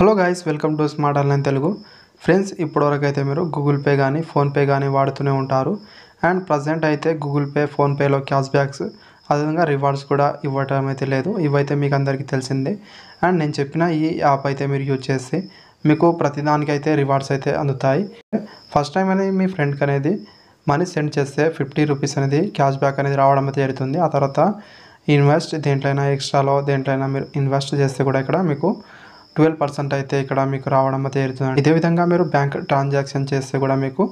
hello guys welcome to smart online Telugu friends ఇప్పటివరకు అయితే మీరు గూగుల్ పే కానీ ఫోన్పే కానీ వాడుతూనే ఉంటారు అండ్ ప్రజెంట్ అయితే గూగుల్ పే ఫోన్పేలో క్యాష్ బ్యాక్స్ అదేవిధంగా రివార్డ్స్ కూడా ఇవ్వటం అయితే లేదు ఇవైతే మీకు అందరికీ తెలిసిందే అండ్ నేను చెప్పిన ఈ యాప్ అయితే మీరు యూజ్ చేసి మీకు ప్రతిదానికైతే రివార్డ్స్ అయితే అందుతాయి ఫస్ట్ టైం అనేది మీ ఫ్రెండ్కి అనేది మనీ సెండ్ చేస్తే ఫిఫ్టీ రూపీస్ అనేది క్యాష్ బ్యాక్ అనేది రావడం అయితే జరుగుతుంది ఆ తర్వాత ఇన్వెస్ట్ దేంట్లైనా ఎక్స్ట్రాలో దేంట్లైనా మీరు ఇన్వెస్ట్ చేస్తే కూడా ఇక్కడ మీకు ట్వెల్వ్ పర్సెంట్ అయితే ఇక్కడ మీకు రావడం అయితే జరుగుతుంది ఇదే విధంగా మీరు బ్యాంక్ ట్రాన్సాక్షన్ చేస్తే కూడా మీకు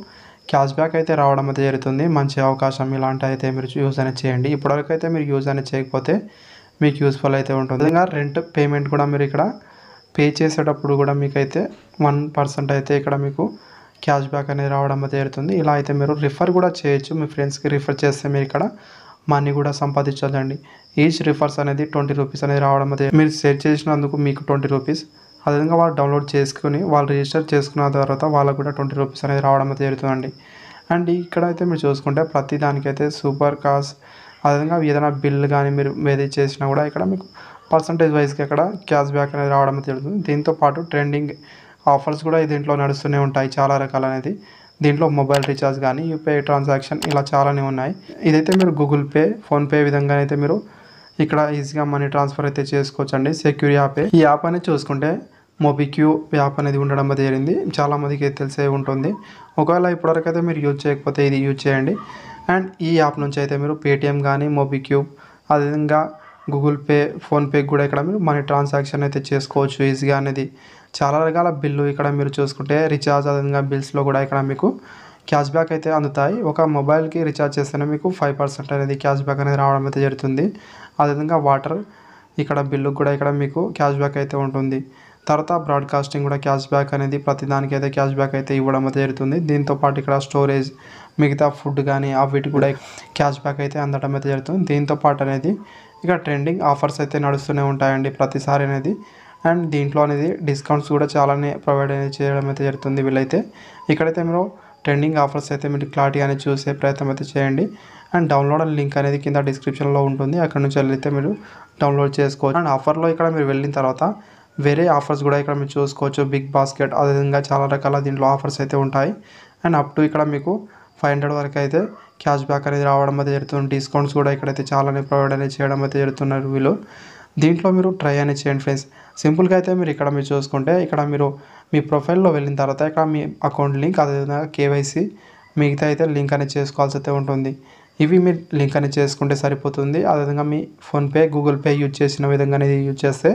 క్యాష్ బ్యాక్ అయితే రావడం అయితే జరుగుతుంది మంచి అవకాశం ఇలాంటి అయితే మీరు యూజ్ అనేది చేయండి ఇప్పటివరకు అయితే మీరు యూజ్ అనేది చేయకపోతే మీకు యూస్ఫుల్ అయితే ఉంటుంది ఇంకా రెంట్ పేమెంట్ కూడా మీరు ఇక్కడ పే చేసేటప్పుడు కూడా మీకైతే వన్ పర్సెంట్ అయితే ఇక్కడ మీకు క్యాష్ బ్యాక్ అనేది రావడం జరుగుతుంది ఇలా అయితే మీరు రిఫర్ కూడా చేయొచ్చు మీ ఫ్రెండ్స్కి రిఫర్ చేస్తే మీరు ఇక్కడ మనీ కూడా సంపాదించాలండి ఈచ్ రిఫర్స్ అనేది ట్వంటీ రూపీస్ అనేది రావడం అయితే మీరు సెట్ చేసినందుకు మీకు ట్వంటీ రూపీస్ అదేవిధంగా వాళ్ళు డౌన్లోడ్ చేసుకుని వాళ్ళు రిజిస్టర్ చేసుకున్న తర్వాత వాళ్ళకు కూడా ట్వంటీ రూపీస్ అనేది రావడం అయితే జరుగుతుందండి అండ్ ఇక్కడ అయితే మీరు చూసుకుంటే ప్రతి దానికైతే సూపర్ కాస్ అదేవిధంగా ఏదైనా బిల్ కానీ మీరు ఏది చేసినా కూడా ఇక్కడ మీకు పర్సంటేజ్ వైజ్గా ఇక్కడ క్యాష్ బ్యాక్ అనేది రావడం జరుగుతుంది దీంతో పాటు ట్రెండింగ్ ఆఫర్స్ కూడా దీంట్లో నడుస్తూనే ఉంటాయి చాలా రకాలనేది దీంట్లో మొబైల్ రీఛార్జ్ కానీ యూపీఐ ట్రాన్సాక్షన్ ఇలా చాలానే ఉన్నాయి ఇదైతే మీరు గూగుల్ పే ఫోన్పే విధంగా అయితే మీరు ఇక్కడ ఈజీగా మనీ ట్రాన్స్ఫర్ అయితే చేసుకోవచ్చు అండి సెక్యూర్ యాప్ ఈ యాప్ అనేది చూసుకుంటే మోబిక్యూ యాప్ అనేది ఉండడం జరిగింది చాలామందికి తెలిసే ఉంటుంది ఒకవేళ ఇప్పటివరకు అయితే మీరు యూజ్ చేయకపోతే ఇది యూజ్ చేయండి అండ్ ఈ యాప్ నుంచి అయితే మీరు పేటిఎం కానీ మొబిక్యూ అదేవిధంగా గూగుల్ పే ఫోన్పే కూడా ఇక్కడ మీరు మనీ ట్రాన్సాక్షన్ అయితే చేసుకోవచ్చు ఈజీగా అనేది చాలా రకాల బిల్లు ఇక్కడ మీరు చూసుకుంటే రీఛార్జ్ అదనంగా బిల్స్లో కూడా ఇక్కడ మీకు క్యాష్ బ్యాక్ అయితే అందుతాయి ఒక మొబైల్కి రీఛార్జ్ చేస్తేనే మీకు ఫైవ్ పర్సెంట్ అనేది క్యాష్ బ్యాక్ అనేది రావడం అయితే జరుగుతుంది అదేవిధంగా వాటర్ ఇక్కడ బిల్లు కూడా ఇక్కడ మీకు క్యాష్ బ్యాక్ అయితే ఉంటుంది తర్వాత బ్రాడ్కాస్టింగ్ కూడా క్యాష్ బ్యాక్ అనేది ప్రతిదానికి అయితే క్యాష్ బ్యాక్ అయితే ఇవ్వడం అయితే జరుగుతుంది దీంతోపాటు ఇక్కడ స్టోరేజ్ మిగతా ఫుడ్ కానీ అవిటి కూడా క్యాష్ బ్యాక్ అయితే అందడం అయితే జరుగుతుంది దీంతోపాటు అనేది ఇక ట్రెండింగ్ ఆఫర్స్ అయితే నడుస్తూనే ఉంటాయండి ప్రతిసారి అనేది అండ్ దీంట్లో అనేది డిస్కౌంట్స్ కూడా చాలానే ప్రొవైడ్ అనేది చేయడం అయితే జరుగుతుంది వీళ్ళైతే ఇక్కడైతే మీరు ట్రెండింగ్ ఆఫర్స్ అయితే మీరు క్లారిటీగానే చూసే ప్రయత్నం అయితే చేయండి అండ్ డౌన్లోడ్ లింక్ అనేది కింద డిస్క్రిప్షన్లో ఉంటుంది అక్కడ నుంచి వెళ్ళైతే మీరు డౌన్లోడ్ చేసుకోవచ్చు అండ్ ఆఫర్లో ఇక్కడ మీరు వెళ్ళిన తర్వాత వేరే ఆఫర్స్ కూడా ఇక్కడ మీరు చూసుకోవచ్చు బిగ్ బాస్కెట్ అదేవిధంగా చాలా రకాల దీంట్లో ఆఫర్స్ అయితే ఉంటాయి అండ్ అప్ టు ఇక్కడ మీకు ఫైవ్ హండ్రెడ్ వరకు అయితే క్యాష్ బ్యాక్ అనేది రావడం అయితే జరుగుతుంది డిస్కౌంట్స్ కూడా ఇక్కడైతే చాలానే ప్రొవైడ్ అనేది చేయడం అయితే జరుగుతున్నారు వీళ్ళు దీంట్లో మీరు ట్రై అనేది చేయండి ఫ్రెండ్స్ సింపుల్గా అయితే మీరు ఇక్కడ మీరు చూసుకుంటే ఇక్కడ మీరు మీ ప్రొఫైల్లో వెళ్ళిన తర్వాత ఇక్కడ మీ అకౌంట్ లింక్ అదేవిధంగా కేవైసీ మిగతా అయితే లింక్ అనేది చేసుకోవాల్సి అయితే ఉంటుంది ఇవి మీరు లింక్ అనేది చేసుకుంటే సరిపోతుంది అదేవిధంగా మీ ఫోన్పే గూగుల్ పే యూజ్ చేసిన విధంగా అనేది యూజ్ చేస్తే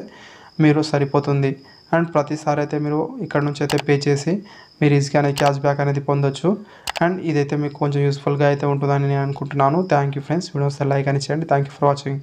మీరు సరిపోతుంది అండ్ ప్రతిసారి అయితే మీరు ఇక్కడ నుంచి అయితే పే చేసి మీరు ఈజీగానే క్యాష్ బ్యాక్ అనేది పొందొచ్చు అండ్ ఇదైతే మీకు కొంచెం యూస్ఫుల్గా అయితే ఉంటుందని నేను అనుకుంటున్నాను thank you friends videos like అని చేయండి థ్యాంక్ యూ ఫర్ వాచింగ్